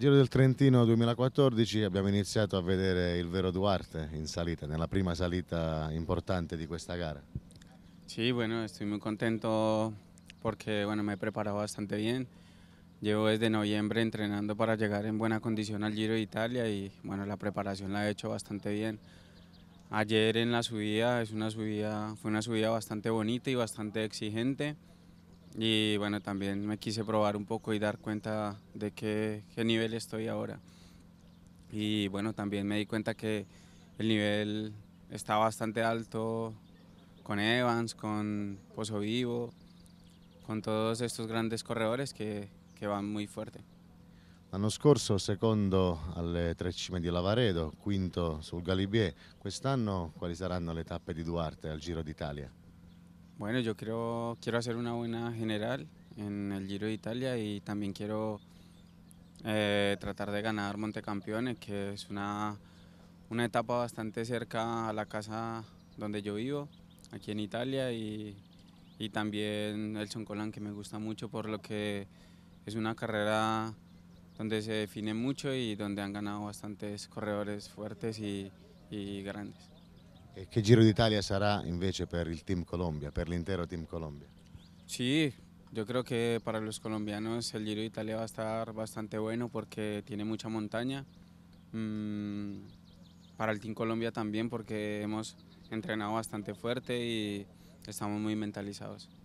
Giro del Trentino 2014 abbiamo iniciado a vedere il vero Duarte in salita, la prima salita importante de esta gara. Sí, bueno, estoy muy contento porque bueno, me he preparado bastante bien. Llevo desde noviembre entrenando para llegar en buena condición al Giro de Italia y bueno, la preparación la he hecho bastante bien. Ayer en la subida, es una subida fue una subida bastante bonita y bastante exigente y bueno, también me quise probar un poco y dar cuenta de qué, nivel estoy ahora. Y bueno, también me di cuenta que el nivel está bastante alto con Evans, con Pozo Vivo, con todos estos grandes corredores que van muy fuerte. fuerte. L'anno scorso secondo alle tre cime di Lavaredo, quinto sul Galibier, quest'anno quali saranno le tappe di Duarte al Giro d'Italia? Bueno, yo quiero, hacer una buena general en el Giro de Italia y también quiero eh, tratar de ganar Montecampione, que es una, etapa bastante cerca a la casa donde yo vivo, aquí en Italia, y, también el Colán, que me gusta mucho por lo que es una carrera donde se define mucho y donde han ganado bastantes corredores fuertes y grandes. E che Giro d'Italia en invece per el Team Colombia, per l'intero Team Colombia? Sí, yo creo que para los colombianos el Giro de Italia va a estar bastante bueno porque tiene mucha montaña. Mm, para el Team Colombia también porque hemos entrenado bastante fuerte y e estamos muy mentalizados.